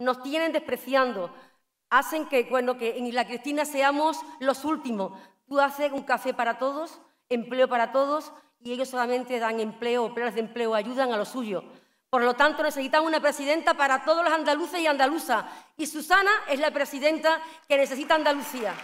nos tienen despreciando, hacen que, bueno, en Isla Cristina seamos los últimos. Tú haces un café para todos, empleo para todos, y ellos solamente dan empleo, planes de empleo, ayudan a lo suyo. Por lo tanto, necesitamos una presidenta para todos los andaluces y andaluzas. Y Susana es la presidenta que necesita Andalucía.